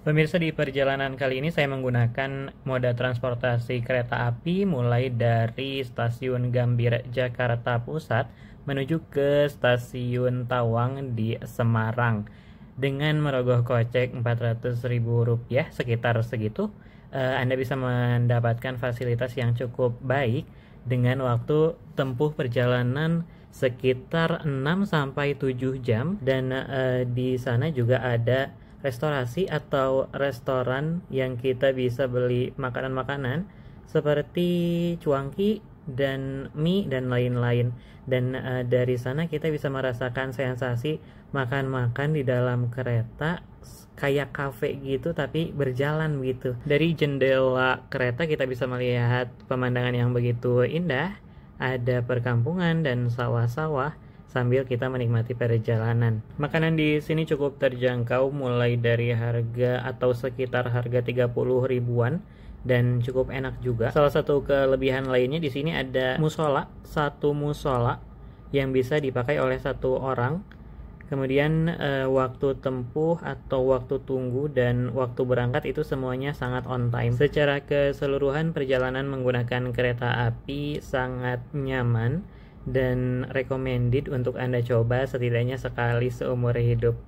Pemirsa di perjalanan kali ini saya menggunakan moda transportasi kereta api mulai dari stasiun Gambir Jakarta Pusat menuju ke stasiun Tawang di Semarang dengan merogoh kocek Rp400.000 sekitar segitu eh, Anda bisa mendapatkan fasilitas yang cukup baik dengan waktu tempuh perjalanan sekitar 6 sampai 7 jam dan eh, di sana juga ada restorasi atau restoran yang kita bisa beli makanan-makanan seperti cuangki dan mie dan lain-lain dan uh, dari sana kita bisa merasakan sensasi makan-makan di dalam kereta kayak kafe gitu tapi berjalan gitu dari jendela kereta kita bisa melihat pemandangan yang begitu indah ada perkampungan dan sawah-sawah sambil kita menikmati perjalanan. Makanan di sini cukup terjangkau mulai dari harga atau sekitar harga 30 ribuan dan cukup enak juga. Salah satu kelebihan lainnya di sini ada musola, satu musola yang bisa dipakai oleh satu orang. Kemudian e, waktu tempuh atau waktu tunggu dan waktu berangkat itu semuanya sangat on time. Secara keseluruhan perjalanan menggunakan kereta api sangat nyaman dan recommended untuk Anda coba setidaknya sekali seumur hidup.